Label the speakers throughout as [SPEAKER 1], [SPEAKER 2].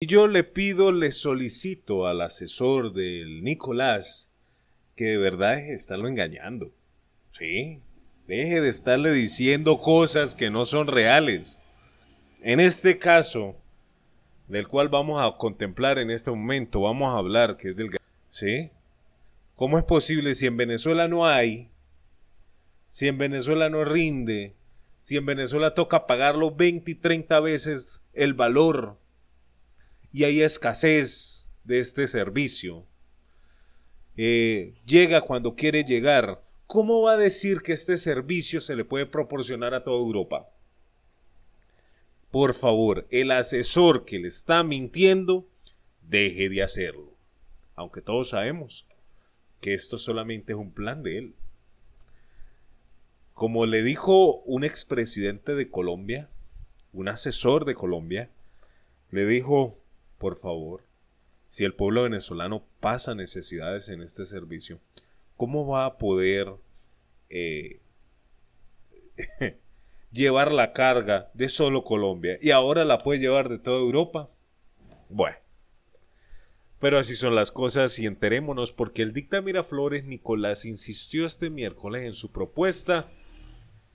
[SPEAKER 1] Y yo le pido, le solicito al asesor del Nicolás que de verdad deje de estarlo engañando. Sí, deje de estarle diciendo cosas que no son reales. En este caso, del cual vamos a contemplar en este momento, vamos a hablar, que es del... ¿Sí? ¿Cómo es posible si en Venezuela no hay, si en Venezuela no rinde, si en Venezuela toca pagarlo 20 y 30 veces el valor y hay escasez de este servicio. Eh, llega cuando quiere llegar. ¿Cómo va a decir que este servicio se le puede proporcionar a toda Europa? Por favor, el asesor que le está mintiendo, deje de hacerlo. Aunque todos sabemos que esto solamente es un plan de él. Como le dijo un expresidente de Colombia, un asesor de Colombia, le dijo, por favor, si el pueblo venezolano pasa necesidades en este servicio, ¿cómo va a poder eh, llevar la carga de solo Colombia y ahora la puede llevar de toda Europa? Bueno, pero así son las cosas y enterémonos porque el dicta Miraflores Nicolás insistió este miércoles en su propuesta,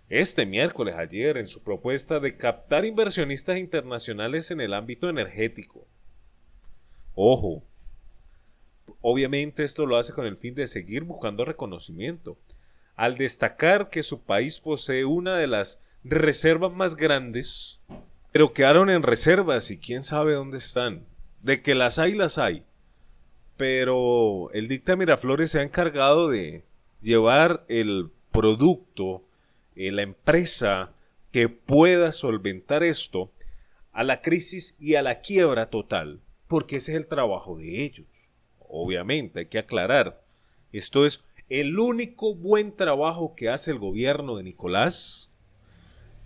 [SPEAKER 1] este miércoles ayer, en su propuesta de captar inversionistas internacionales en el ámbito energético Ojo, obviamente esto lo hace con el fin de seguir buscando reconocimiento. Al destacar que su país posee una de las reservas más grandes, pero quedaron en reservas y quién sabe dónde están. De que las hay, las hay. Pero el dicta Miraflores se ha encargado de llevar el producto, eh, la empresa que pueda solventar esto, a la crisis y a la quiebra total porque ese es el trabajo de ellos. Obviamente, hay que aclarar. Esto es el único buen trabajo que hace el gobierno de Nicolás,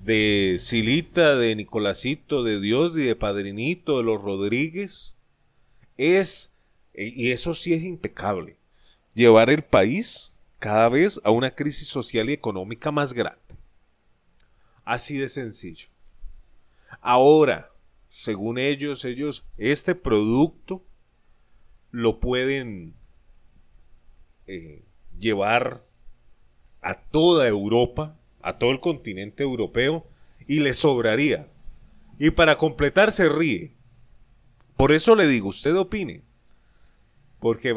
[SPEAKER 1] de Silita, de Nicolásito, de Dios y de Padrinito, de los Rodríguez, es, e, y eso sí es impecable, llevar el país cada vez a una crisis social y económica más grande. Así de sencillo. Ahora, según ellos, ellos este producto lo pueden eh, llevar a toda Europa, a todo el continente europeo, y le sobraría. Y para completar se ríe. Por eso le digo, usted opine. Porque,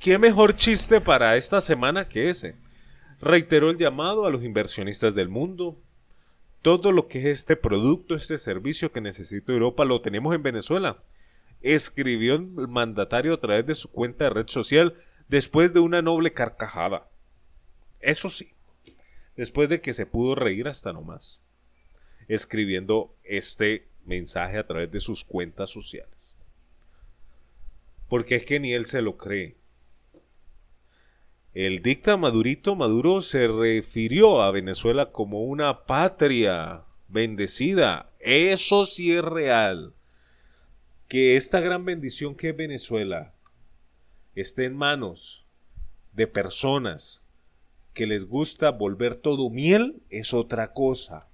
[SPEAKER 1] ¿qué mejor chiste para esta semana que ese? Reiteró el llamado a los inversionistas del mundo, todo lo que es este producto, este servicio que necesita Europa, lo tenemos en Venezuela. Escribió el mandatario a través de su cuenta de red social después de una noble carcajada. Eso sí, después de que se pudo reír hasta nomás, escribiendo este mensaje a través de sus cuentas sociales. Porque es que ni él se lo cree. El dicta Madurito Maduro se refirió a Venezuela como una patria bendecida. Eso sí es real. Que esta gran bendición que es Venezuela esté en manos de personas que les gusta volver todo miel es otra cosa.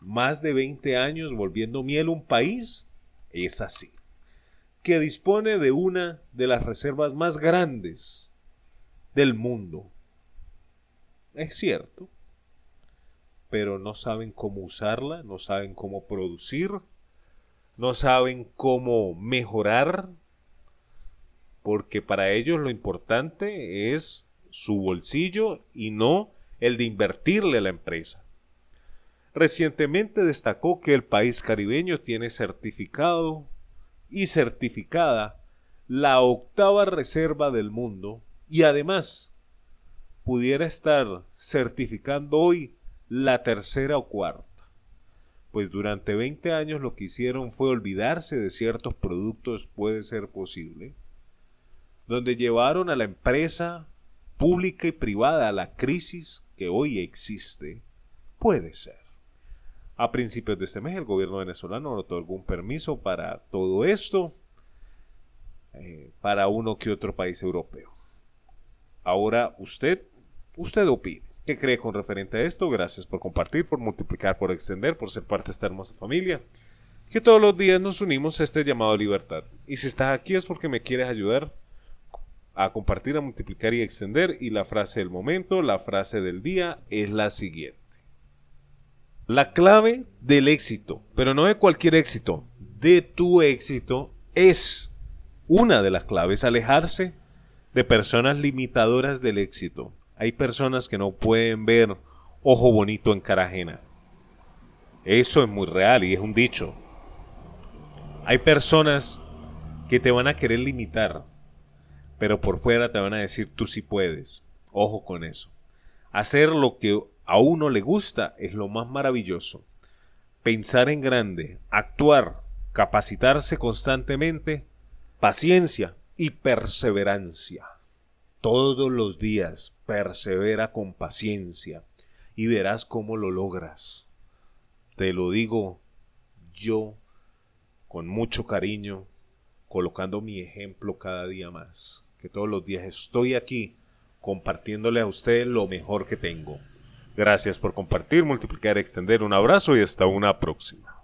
[SPEAKER 1] Más de 20 años volviendo miel un país es así. Que dispone de una de las reservas más grandes del mundo. Es cierto, pero no saben cómo usarla, no saben cómo producir, no saben cómo mejorar, porque para ellos lo importante es su bolsillo y no el de invertirle la empresa. Recientemente destacó que el país caribeño tiene certificado y certificada la octava reserva del mundo y además pudiera estar certificando hoy la tercera o cuarta. Pues durante 20 años lo que hicieron fue olvidarse de ciertos productos, puede ser posible, donde llevaron a la empresa pública y privada a la crisis que hoy existe, puede ser. A principios de este mes el gobierno venezolano otorgó un permiso para todo esto, eh, para uno que otro país europeo. Ahora usted, usted opine, ¿Qué cree con referente a esto? Gracias por compartir, por multiplicar, por extender, por ser parte de esta hermosa familia. Que todos los días nos unimos a este llamado libertad. Y si estás aquí es porque me quieres ayudar a compartir, a multiplicar y a extender. Y la frase del momento, la frase del día es la siguiente. La clave del éxito, pero no de cualquier éxito, de tu éxito, es una de las claves alejarse de personas limitadoras del éxito. Hay personas que no pueden ver ojo bonito en cara ajena. Eso es muy real y es un dicho. Hay personas que te van a querer limitar, pero por fuera te van a decir tú sí puedes. Ojo con eso. Hacer lo que a uno le gusta es lo más maravilloso. Pensar en grande, actuar, capacitarse constantemente, paciencia, y perseverancia. Todos los días persevera con paciencia y verás cómo lo logras. Te lo digo yo con mucho cariño, colocando mi ejemplo cada día más, que todos los días estoy aquí compartiéndole a usted lo mejor que tengo. Gracias por compartir, multiplicar, extender. Un abrazo y hasta una próxima.